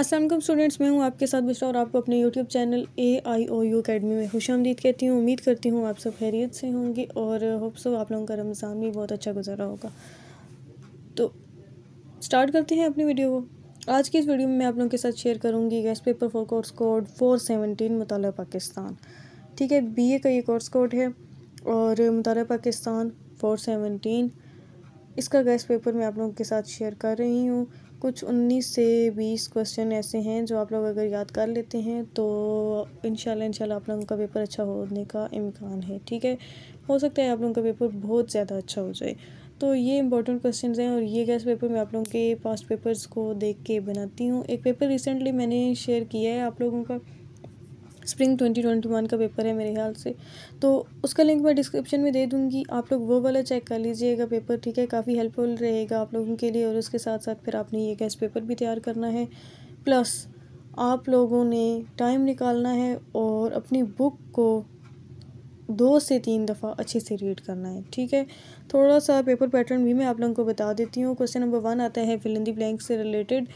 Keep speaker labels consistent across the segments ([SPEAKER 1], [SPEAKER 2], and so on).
[SPEAKER 1] Aslam students मैं हूं आपके साथ बिश्रा और आपको अपने YouTube channel A I O U academy में खुश आमदीद कहती हूं उम्मीद करती हूं आप सब खैरियत से होंगे और होप सो आप लोगों का रमज़ान भी बहुत अच्छा गुजारा होगा तो स्टार्ट करते हैं अपनी वीडियो को आज की इस वीडियो में मैं आप लोगों के साथ शेयर करूँगी guess paper for course code four seventeen मताल पाकिस्तान ठीक है बी ए का ये कोर्स कोड है और मताल पाकिस्तान फ़ोर सेवनटीन इसका गैस पेपर मैं आप लोगों के साथ शेयर कर रही हूँ कुछ उन्नीस से बीस क्वेश्चन ऐसे हैं जो आप लोग अगर याद कर लेते हैं तो इन शाला आप लोगों का पेपर अच्छा होने का इम्कान है ठीक है हो सकता है आप लोगों का पेपर बहुत ज़्यादा अच्छा हो जाए तो ये इंपॉर्टेंट क्वेश्चन हैं और ये गैस पेपर मैं आप लोगों के पास्ट पेपर्स को देख के बनाती हूँ एक पेपर रिसेंटली मैंने शेयर किया है आप लोगों का स्प्रिंग 2021 का पेपर है मेरे ख्याल से तो उसका लिंक मैं डिस्क्रिप्शन में दे दूँगी आप लोग वो वाला चेक कर लीजिएगा पेपर ठीक है काफ़ी हेल्पफुल रहेगा आप लोगों के लिए और उसके साथ साथ फिर आपने ये गैस पेपर भी तैयार करना है प्लस आप लोगों ने टाइम निकालना है और अपनी बुक को दो से तीन दफ़ा अच्छे से रीड करना है ठीक है थोड़ा सा पेपर पैटर्न भी मैं आप लोगों को बता देती हूँ क्वेश्चन नंबर वन आता है फिलिंदी ब्लैंक से रिलेटेड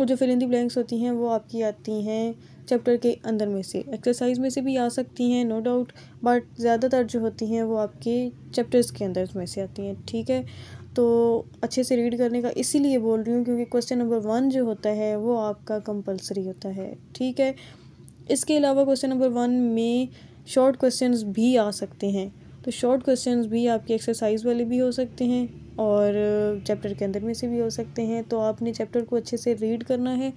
[SPEAKER 1] और जो फिलिंदी ब्लैंक्स होती हैं वो आपकी आती हैं चैप्टर के अंदर में से एक्सरसाइज में से भी आ सकती हैं नो डाउट बट ज़्यादातर जो होती हैं वो आपके चैप्टर्स के अंदर में से आती हैं ठीक है तो अच्छे से रीड करने का इसीलिए बोल रही हूँ क्योंकि क्वेश्चन नंबर वन जो होता है वो आपका कंपलसरी होता है ठीक है इसके अलावा क्वेश्चन नंबर वन में शॉर्ट क्वेश्चंस भी आ सकते हैं तो शॉर्ट क्वेश्चंस भी आपके एक्सरसाइज वाले भी हो सकते हैं और चैप्टर के अंदर में से भी हो सकते हैं तो आपने चैप्टर को अच्छे से रीड करना है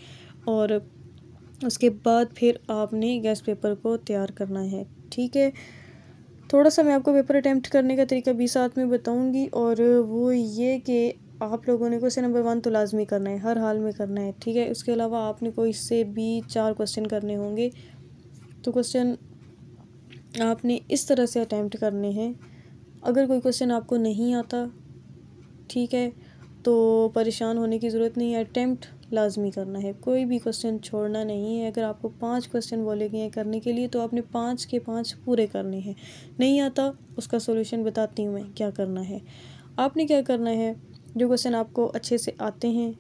[SPEAKER 1] और उसके बाद फिर आपने गैस पेपर को तैयार करना है ठीक है थोड़ा सा मैं आपको पेपर अटैम्प्ट करने का तरीका भी साथ में बताऊंगी और वो ये कि आप लोगों ने क्वेश्चन नंबर वन तो लाजमी करना है हर हाल में करना है ठीक है उसके अलावा आपने कोई इससे भी चार क्वेश्चन करने होंगे तो क्वेश्चन आपने इस तरह से अटैम्प्ट करने हैं अगर कोई क्वेश्चन आपको नहीं आता ठीक है तो परेशान होने की ज़रूरत नहीं है अटैम्प्ट लाजमी करना है कोई भी क्वेश्चन छोड़ना नहीं है अगर आपको पांच क्वेश्चन बोले गए हैं करने के लिए तो आपने पांच के पांच पूरे करने हैं नहीं आता उसका सोल्यूशन बताती हूँ मैं क्या करना है आपने क्या करना है जो क्वेश्चन आपको अच्छे से आते हैं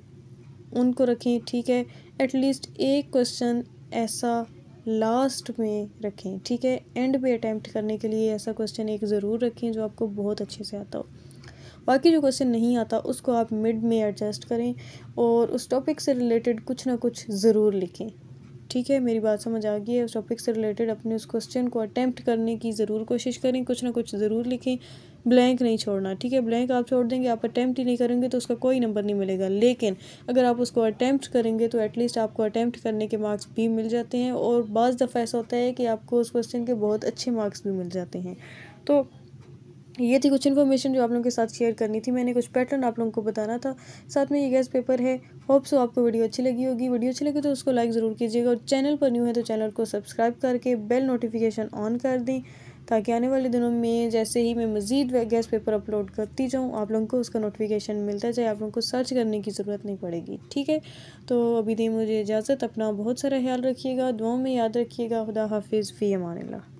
[SPEAKER 1] उनको रखें ठीक है एटलीस्ट एक क्वेश्चन ऐसा लास्ट में रखें ठीक है एंड पे अटैम्प्ट करने के लिए ऐसा क्वेश्चन एक ज़रूर रखें जो आपको बहुत अच्छे से आता हो बाकी जो क्वेश्चन नहीं आता उसको आप मिड में एडजस्ट करें और उस टॉपिक से रिलेटेड कुछ ना कुछ ज़रूर लिखें ठीक है मेरी बात समझ आ गई है उस टॉपिक से रिलेटेड अपने उस क्वेश्चन को अटैम्प्ट करने की ज़रूर कोशिश करें कुछ ना कुछ ज़रूर लिखें ब्लैंक नहीं छोड़ना ठीक है ब्लैंक आप छोड़ देंगे आप अटैम्प्ट ही नहीं करेंगे तो उसका कोई नंबर नहीं मिलेगा लेकिन अगर आप उसको अटैम्प्ट करेंगे तो एटलीस्ट आपको अटैम्प्ट करने के मार्क्स भी मिल जाते हैं और बज़ दफ़ा ऐसा होता है कि आपको उस क्वेश्चन के बहुत अच्छे मार्क्स भी मिल जाते हैं तो ये थी कुछ इन्फॉर्मेशन जो आप लोगों के साथ शेयर करनी थी मैंने कुछ पैटर्न आप लोगों को बताना था साथ में ये गैस पेपर है होप सो आपको वीडियो अच्छी लगी होगी वीडियो अच्छी लगी तो उसको लाइक ज़रूर कीजिएगा और चैनल पर न्यू है तो चैनल को सब्सक्राइब करके बेल नोटिफिकेशन ऑन कर दें ताकि आने वाले दिनों में जैसे ही मैं मज़ीद गैस पेपर अपलोड करती जाऊँ आप लोगों को उसका नोटिफिकेशन मिलता जाए आप लोगों को सर्च करने की ज़रूरत नहीं पड़ेगी ठीक है तो अभी दी मुझे इजाज़त अपना बहुत सारा ख्याल रखिएगा दुआओं में याद रखिएगा खुदा हाफिज़ फ़ी अमान